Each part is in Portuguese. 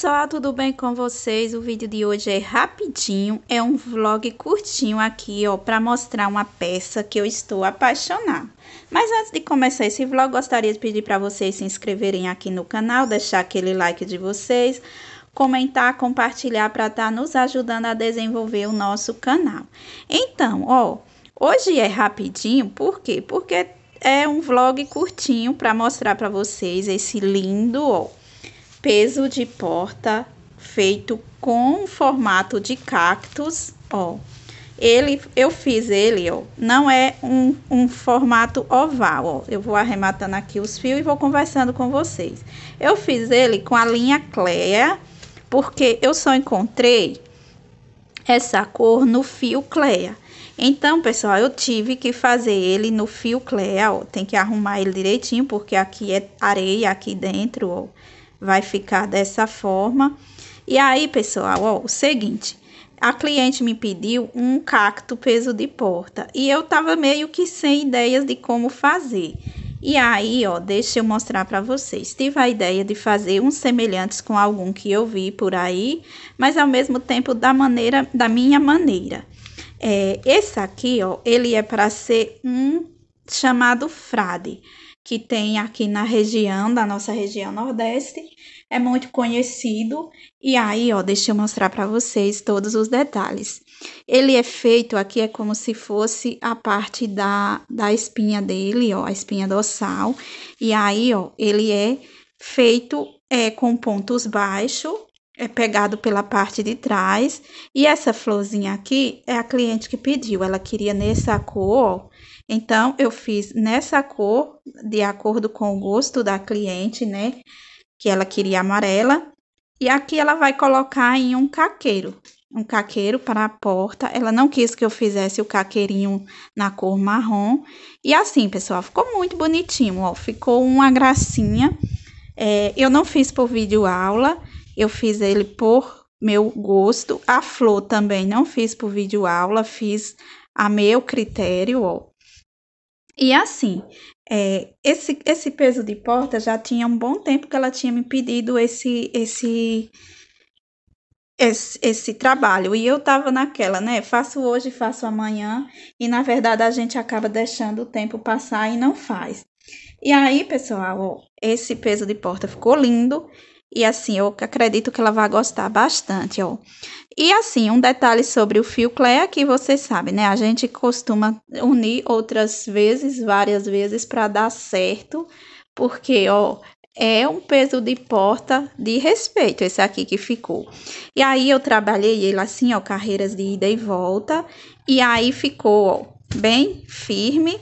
pessoal, tudo bem com vocês? O vídeo de hoje é rapidinho, é um vlog curtinho aqui, ó, para mostrar uma peça que eu estou apaixonada. Mas antes de começar esse vlog, gostaria de pedir para vocês se inscreverem aqui no canal, deixar aquele like de vocês, comentar, compartilhar para estar tá nos ajudando a desenvolver o nosso canal. Então, ó, hoje é rapidinho, por quê? Porque é um vlog curtinho para mostrar para vocês esse lindo, ó, peso de porta feito com formato de cactus, ó. Ele, eu fiz ele, ó, não é um, um formato oval, ó. Eu vou arrematando aqui os fios e vou conversando com vocês. Eu fiz ele com a linha Cleia, porque eu só encontrei essa cor no fio Cleia. Então, pessoal, eu tive que fazer ele no fio Cleia, ó. Tem que arrumar ele direitinho, porque aqui é areia aqui dentro, ó vai ficar dessa forma. E aí, pessoal, ó, o seguinte, a cliente me pediu um cacto peso de porta e eu tava meio que sem ideias de como fazer. E aí, ó, deixa eu mostrar para vocês. Tive a ideia de fazer uns semelhantes com algum que eu vi por aí, mas ao mesmo tempo da maneira, da minha maneira. É, esse aqui, ó, ele é para ser um chamado frade que tem aqui na região, da nossa região Nordeste, é muito conhecido. E aí, ó, deixa eu mostrar para vocês todos os detalhes. Ele é feito aqui, é como se fosse a parte da, da espinha dele, ó, a espinha dorsal. E aí, ó, ele é feito é, com pontos baixos é pegado pela parte de trás. E essa florzinha aqui é a cliente que pediu, ela queria nessa cor, Então, eu fiz nessa cor, de acordo com o gosto da cliente, né? Que ela queria amarela. E aqui ela vai colocar em um caqueiro, um caqueiro para a porta. Ela não quis que eu fizesse o caqueirinho na cor marrom. E assim, pessoal, ficou muito bonitinho, ó. Ficou uma gracinha. É, eu não fiz por vídeo aula, eu fiz ele por meu gosto. A flor também não fiz por vídeo aula, fiz a meu critério, ó. E assim, é, esse, esse peso de porta já tinha um bom tempo que ela tinha me pedido esse esse esse, esse trabalho. E eu tava naquela, né? Faço hoje, faço amanhã. E na verdade a gente acaba deixando o tempo passar e não faz. E aí, pessoal, ó, esse peso de porta ficou lindo. E assim, eu acredito que ela vai gostar bastante, ó. E assim, um detalhe sobre o fio é que você sabe, né? A gente costuma unir outras vezes, várias vezes para dar certo, porque, ó, é um peso de porta de respeito esse aqui que ficou. E aí eu trabalhei ele assim, ó, carreiras de ida e volta, e aí ficou, ó, bem firme.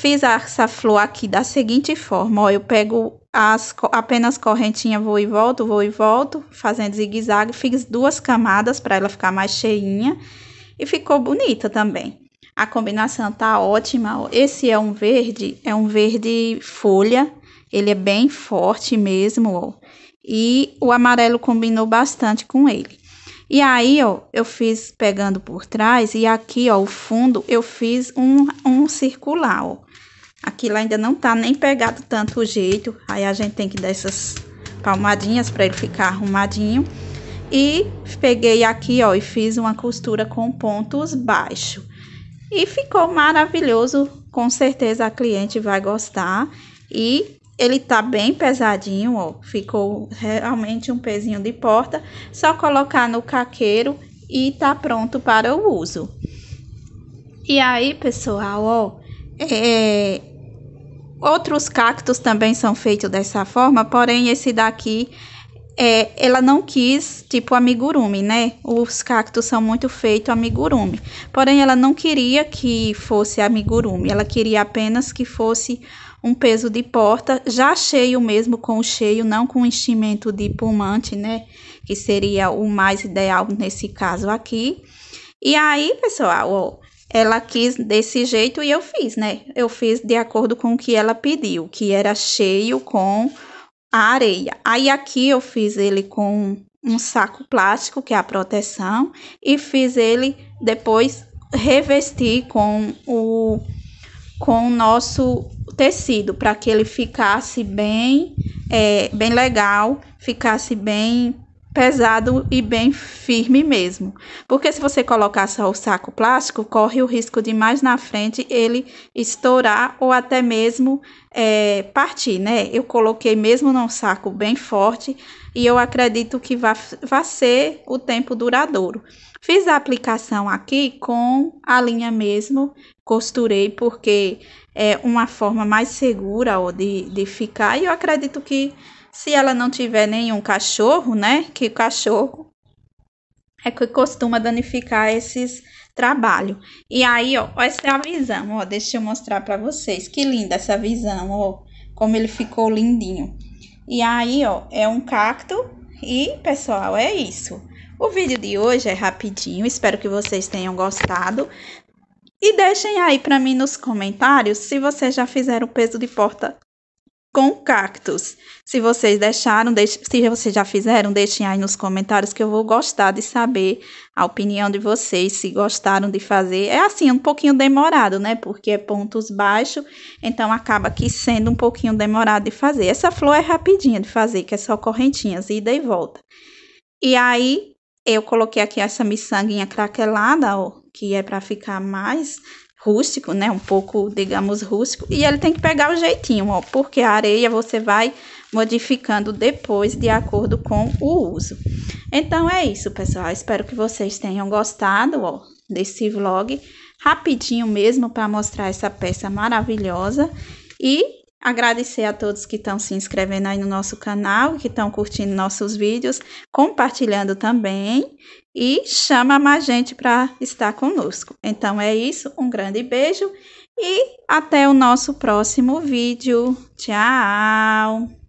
Fiz essa flor aqui da seguinte forma, ó, eu pego as, apenas correntinha, vou e volto, vou e volto, fazendo zigue-zague, fiz duas camadas para ela ficar mais cheinha e ficou bonita também. A combinação tá ótima, ó. esse é um verde, é um verde folha, ele é bem forte mesmo, ó. E o amarelo combinou bastante com ele. E aí, ó, eu fiz pegando por trás e aqui, ó, o fundo eu fiz um, um circular, ó. Aquilo ainda não tá nem pegado tanto o jeito, aí a gente tem que dar essas palmadinhas para ele ficar arrumadinho. E peguei aqui, ó, e fiz uma costura com pontos baixos. E ficou maravilhoso, com certeza a cliente vai gostar. E ele tá bem pesadinho, ó. Ficou realmente um pezinho de porta. Só colocar no caqueiro e tá pronto para o uso. E aí, pessoal, ó, é, outros cactos também são feitos dessa forma, porém esse daqui é, ela não quis, tipo, amigurumi, né? Os cactos são muito feitos amigurumi. Porém, ela não queria que fosse amigurumi, ela queria apenas que fosse um peso de porta, já cheio mesmo com o cheio, não com enchimento de espumante, né? Que seria o mais ideal nesse caso aqui. E aí, pessoal, ó, ela quis desse jeito e eu fiz, né? Eu fiz de acordo com o que ela pediu, que era cheio com a areia. Aí aqui eu fiz ele com um saco plástico, que é a proteção, e fiz ele depois revestir com o com o nosso tecido para que ele ficasse bem, é, bem legal, ficasse bem pesado e bem firme mesmo. Porque se você colocar só o saco plástico, corre o risco de mais na frente ele estourar ou até mesmo é, partir, né? Eu coloquei mesmo num saco bem forte e eu acredito que vai, vai ser o tempo duradouro. Fiz a aplicação aqui com a linha mesmo, costurei porque é uma forma mais segura ó, de, de ficar. E eu acredito que se ela não tiver nenhum cachorro, né? Que o cachorro é que costuma danificar esses trabalhos. E aí, ó, essa é a visão, ó. Deixa eu mostrar para vocês. Que linda essa visão, ó. Como ele ficou lindinho. E aí, ó, é um cacto. E, pessoal, é isso. O vídeo de hoje é rapidinho, espero que vocês tenham gostado. E deixem aí para mim nos comentários se vocês já fizeram peso de porta com cactos. Se vocês deixaram, deixe, se vocês já fizeram, deixem aí nos comentários que eu vou gostar de saber a opinião de vocês, se gostaram de fazer. É assim, um pouquinho demorado, né? Porque é pontos baixos, então acaba aqui sendo um pouquinho demorado de fazer. Essa flor é rapidinha de fazer, que é só correntinhas, ida e volta. E aí, eu coloquei aqui essa miçanguinha craquelada, ó, que é para ficar mais rústico, né? Um pouco, digamos, rústico. E ele tem que pegar o jeitinho, ó, porque a areia você vai modificando depois de acordo com o uso. Então é isso, pessoal. Espero que vocês tenham gostado, ó, desse vlog rapidinho mesmo para mostrar essa peça maravilhosa e Agradecer a todos que estão se inscrevendo aí no nosso canal, que estão curtindo nossos vídeos, compartilhando também e chama mais gente para estar conosco. Então é isso, um grande beijo e até o nosso próximo vídeo. Tchau!